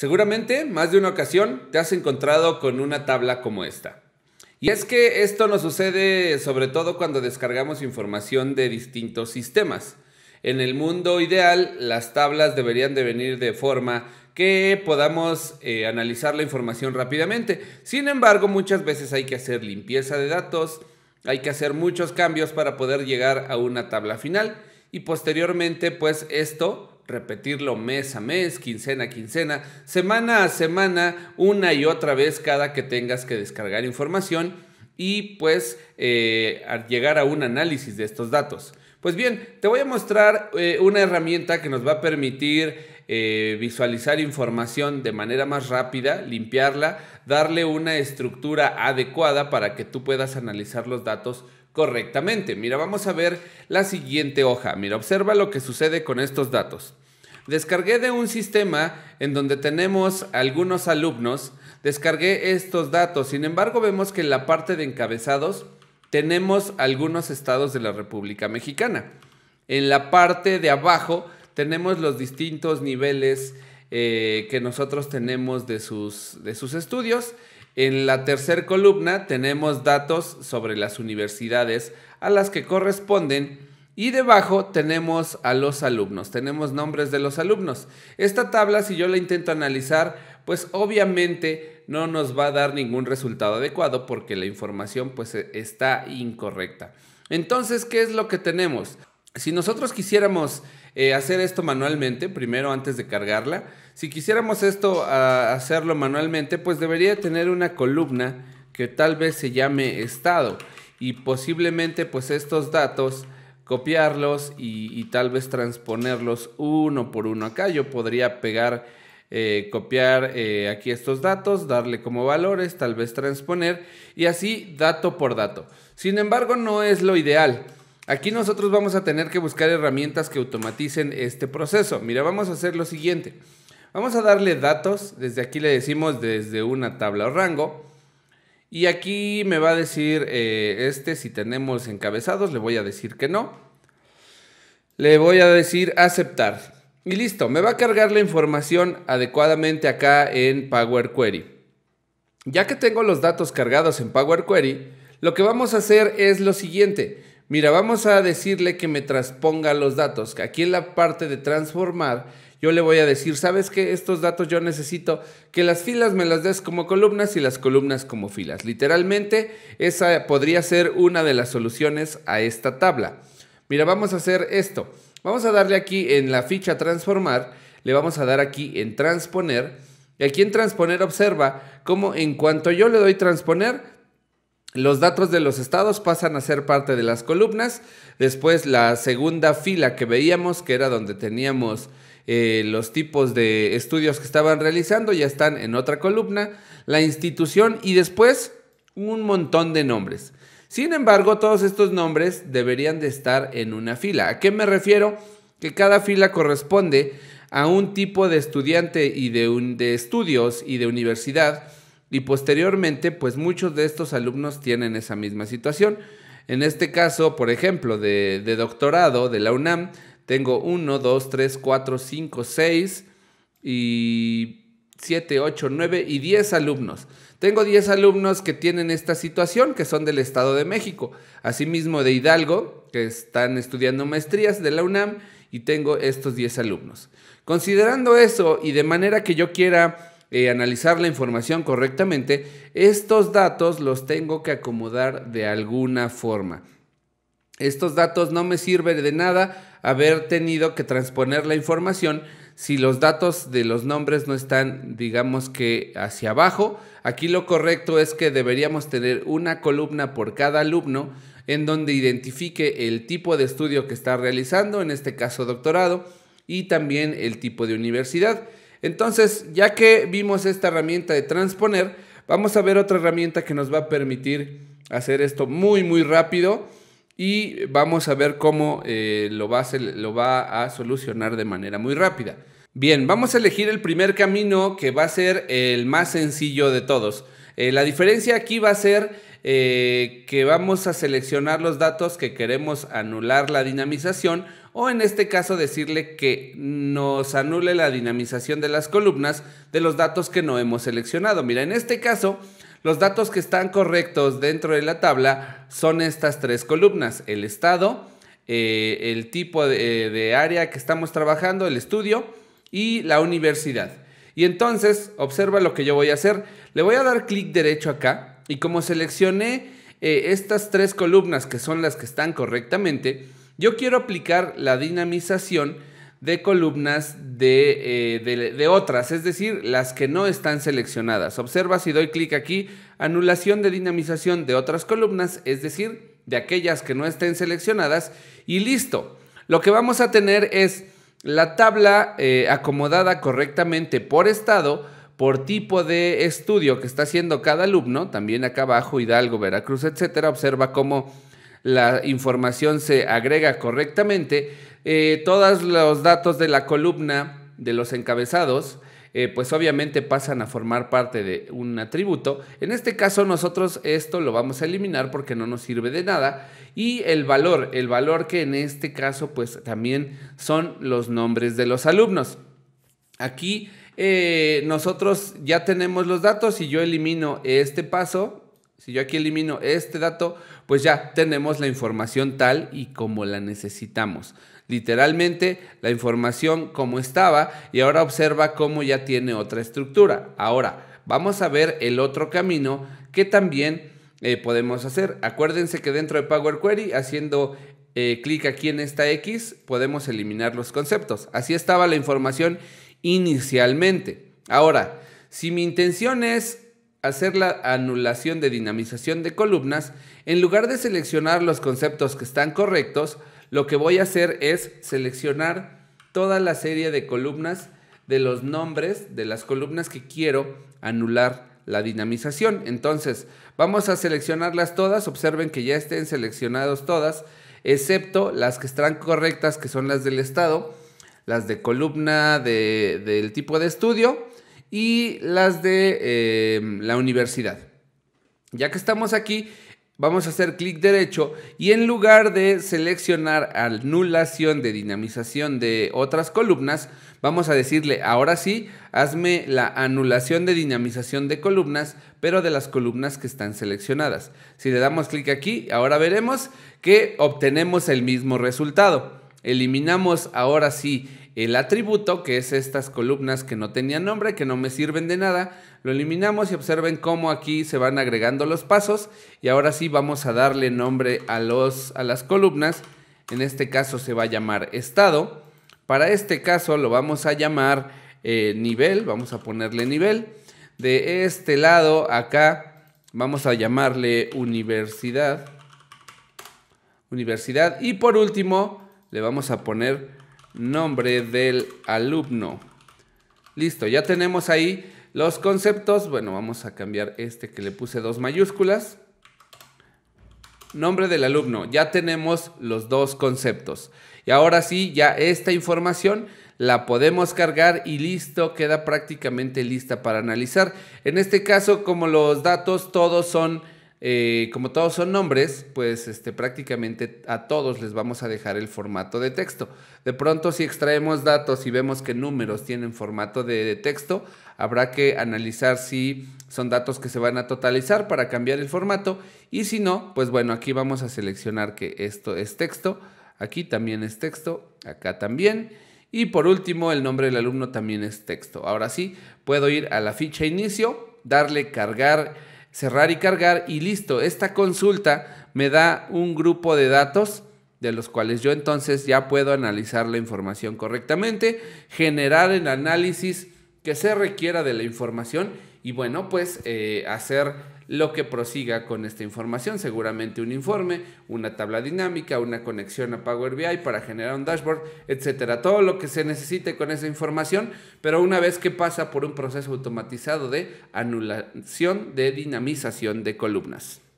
Seguramente más de una ocasión te has encontrado con una tabla como esta. Y es que esto nos sucede sobre todo cuando descargamos información de distintos sistemas. En el mundo ideal, las tablas deberían de venir de forma que podamos eh, analizar la información rápidamente. Sin embargo, muchas veces hay que hacer limpieza de datos, hay que hacer muchos cambios para poder llegar a una tabla final y posteriormente, pues esto repetirlo mes a mes, quincena a quincena, semana a semana, una y otra vez cada que tengas que descargar información y pues eh, llegar a un análisis de estos datos. Pues bien, te voy a mostrar eh, una herramienta que nos va a permitir eh, visualizar información de manera más rápida, limpiarla, darle una estructura adecuada para que tú puedas analizar los datos correctamente. Mira, vamos a ver la siguiente hoja. Mira, observa lo que sucede con estos datos. Descargué de un sistema en donde tenemos algunos alumnos, descargué estos datos, sin embargo vemos que en la parte de encabezados tenemos algunos estados de la República Mexicana. En la parte de abajo tenemos los distintos niveles eh, que nosotros tenemos de sus, de sus estudios. En la tercera columna tenemos datos sobre las universidades a las que corresponden y debajo tenemos a los alumnos, tenemos nombres de los alumnos. Esta tabla, si yo la intento analizar, pues obviamente no nos va a dar ningún resultado adecuado porque la información pues e, está incorrecta. Entonces, ¿qué es lo que tenemos? Si nosotros quisiéramos eh, hacer esto manualmente, primero antes de cargarla, si quisiéramos esto ah, hacerlo manualmente, pues debería tener una columna que tal vez se llame estado y posiblemente pues estos datos copiarlos y, tal vez transponerlos uno por uno acá. Yo podría pegar, eh, copiar eh, aquí estos datos, darle como valores, tal vez transponer y así dato por dato. Sin embargo, no es lo ideal. Aquí nosotros vamos a tener que buscar herramientas que automaticen este proceso. Mira, vamos a hacer lo siguiente. Vamos a darle datos, desde aquí le decimos desde una tabla o rango. Y aquí me va a decir eh, este, si tenemos encabezados, le voy a decir que no. Le voy a decir aceptar. Y listo, me va a cargar la información adecuadamente acá en Power Query. Ya que tengo los datos cargados en Power Query, lo que vamos a hacer es lo siguiente. Mira, vamos a decirle que me transponga los datos. Aquí en la parte de transformar, yo le voy a decir, ¿sabes qué? Estos datos yo necesito que las filas me las des como columnas y las columnas como filas. Literalmente, esa podría ser una de las soluciones a esta tabla. Mira, vamos a hacer esto. Vamos a darle aquí en la ficha transformar, le vamos a dar aquí en transponer. Y aquí en transponer observa cómo en cuanto yo le doy transponer, los datos de los estados pasan a ser parte de las columnas. Después la segunda fila que veíamos, que era donde teníamos eh, los tipos de estudios que estaban realizando, ya están en otra columna. La institución y después un montón de nombres. Sin embargo, todos estos nombres deberían de estar en una fila. ¿A qué me refiero? Que cada fila corresponde a un tipo de estudiante y de estudios y de universidad y posteriormente pues muchos de estos alumnos tienen esa misma situación. En este caso, por ejemplo, de, doctorado de la UNAM, tengo 1, 2, 3, 4, 5, 6 y 7, 8, 9 y 10 alumnos. Tengo 10 alumnos que tienen esta situación, que son del Estado de México, asimismo de Hidalgo, que están estudiando maestrías de la UNAM, y tengo estos 10 alumnos. Considerando eso y de manera que yo quiera eh, analizar la información correctamente, estos datos los tengo que acomodar de alguna forma. Estos datos no me sirven de nada haber tenido que transponer la información si los datos de los nombres no están, digamos que hacia abajo. Aquí lo correcto es que deberíamos tener una columna por cada alumno en donde identifique el tipo de estudio que está realizando, en este caso doctorado, y también el tipo de universidad. Entonces, ya que vimos esta herramienta de transponer, vamos a ver otra herramienta que nos va a permitir hacer esto muy, muy rápido y vamos a ver cómo eh, lo, va a, solucionar de manera muy rápida. Bien, vamos a elegir el primer camino que va a ser el más sencillo de todos. Eh, la diferencia aquí va a ser eh, que vamos a seleccionar los datos que queremos anular la dinamización o en este caso decirle que nos anule la dinamización de las columnas de los datos que no hemos seleccionado. Mira, en este caso, los datos que están correctos dentro de la tabla son estas tres columnas, el estado, eh, el tipo de, área que estamos trabajando, el estudio y la universidad. Y entonces, observa lo que yo voy a hacer. Le voy a dar clic derecho acá y como seleccioné eh, estas tres columnas que son las que están correctamente, yo quiero aplicar la dinamización de columnas eh, de, otras, es decir, las que no están seleccionadas. Observa si doy clic aquí, anulación de dinamización de otras columnas, es decir, de aquellas que no estén seleccionadas y listo. Lo que vamos a tener es la tabla eh, acomodada correctamente por estado, por tipo de estudio que está haciendo cada alumno, también acá abajo, Hidalgo, Veracruz, etcétera. Observa cómo la información se agrega correctamente, eh, todos los datos de la columna de los encabezados, eh, pues obviamente pasan a formar parte de un atributo. En este caso nosotros esto lo vamos a eliminar porque no nos sirve de nada. Y el valor, el valor que en este caso pues también son los nombres de los alumnos. Aquí eh, nosotros ya tenemos los datos y yo elimino este paso si yo aquí elimino este dato, pues ya tenemos la información tal y como la necesitamos. Literalmente la información como estaba y ahora observa cómo ya tiene otra estructura. Ahora vamos a ver el otro camino que también eh, podemos hacer. Acuérdense que dentro de Power Query haciendo eh, clic aquí en esta X podemos eliminar los conceptos. Así estaba la información inicialmente. Ahora, si mi intención es hacer la anulación de dinamización de columnas, en lugar de seleccionar los conceptos que están correctos, lo que voy a hacer es seleccionar toda la serie de columnas de los nombres de las columnas que quiero anular la dinamización. Entonces, vamos a seleccionarlas todas. Observen que ya estén seleccionadas todas, excepto las que están correctas, que son las del estado, las de columna de, del tipo de estudio y las de em, la universidad. Ya que estamos aquí, vamos a hacer clic derecho y en lugar de seleccionar anulación de dinamización de otras columnas, vamos a decirle ahora sí, hazme la anulación de dinamización de columnas, pero de las columnas que están seleccionadas. Si le damos clic aquí, ahora veremos que obtenemos el mismo resultado. Eliminamos ahora sí el atributo, que es estas columnas que no tenían nombre, que no me sirven de nada, lo eliminamos y observen cómo aquí se van agregando los pasos. Y ahora sí vamos a darle nombre a, los, a las columnas. En este caso se va a llamar estado. Para este caso lo vamos a llamar eh, nivel, vamos a ponerle nivel. De este lado acá vamos a llamarle universidad. Universidad. Y por último le vamos a poner nombre del alumno. Listo, ya tenemos ahí los conceptos. Bueno, vamos a cambiar este que le puse dos mayúsculas. Nombre del alumno. Ya tenemos los dos conceptos. Y ahora sí, ya esta información la podemos cargar y listo, queda prácticamente lista para analizar. En este caso, como los datos todos son eh, como todos son nombres, pues este, prácticamente a todos les vamos a dejar el formato de texto. De pronto, si extraemos datos y vemos que números tienen formato de, de texto, habrá que analizar si son datos que se van a totalizar para cambiar el formato y si no, pues bueno, aquí vamos a seleccionar que esto es texto, aquí también es texto, acá también. Y por último, el nombre del alumno también es texto. Ahora sí, puedo ir a la ficha inicio, darle cargar cerrar y cargar y listo. Esta consulta me da un grupo de datos de los cuales yo entonces ya puedo analizar la información correctamente, generar el análisis que se requiera de la información y bueno, pues eh, hacer lo que prosiga con esta información, seguramente un informe, una tabla dinámica, una conexión a Power BI para generar un dashboard, etcétera, todo lo que se necesite con esa información, pero una vez que pasa por un proceso automatizado de anulación de dinamización de columnas.